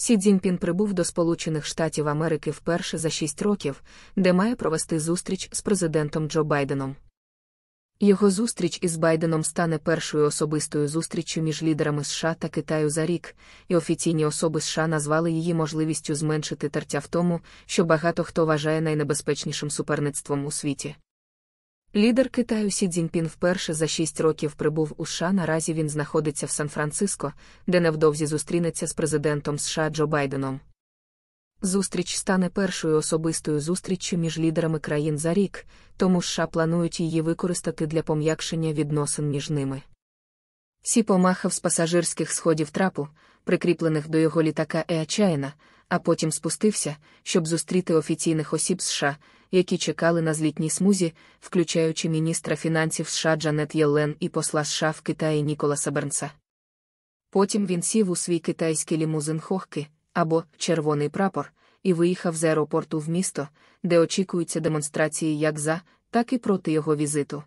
Сі Цзіньпін прибув до Сполучених Штатів Америки вперше за шість років, де має провести зустріч з президентом Джо Байденом. Його зустріч із Байденом стане першою особистою зустріччю між лідерами США та Китаю за рік, і офіційні особи США назвали її можливістю зменшити тертя в тому, що багато хто вважає найнебезпечнішим суперництвом у світі. Лідер Китаю Сі Цзіньпін вперше за шість років прибув у США. Наразі він знаходиться в Сан-Франциско, де невдовзі зустрінеться з президентом США Джо Байденом. Зустріч стане першою особистою зустріччю між лідерами країн за рік, тому США планують її використати для пом'якшення відносин між ними. Сі помахав з пасажирських сходів трапу, прикріплених до його літака Еачайна, а потім спустився, щоб зустріти офіційних осіб США, які чекали на злітній смузі, включаючи міністра фінансів США Джанет Єлен і посла США в Китаї Ніколаса Бернса. Потім він сів у свій китайський лімузин хохки або червоний прапор і виїхав з аеропорту в місто, де очікуються демонстрації як за, так і проти його візиту.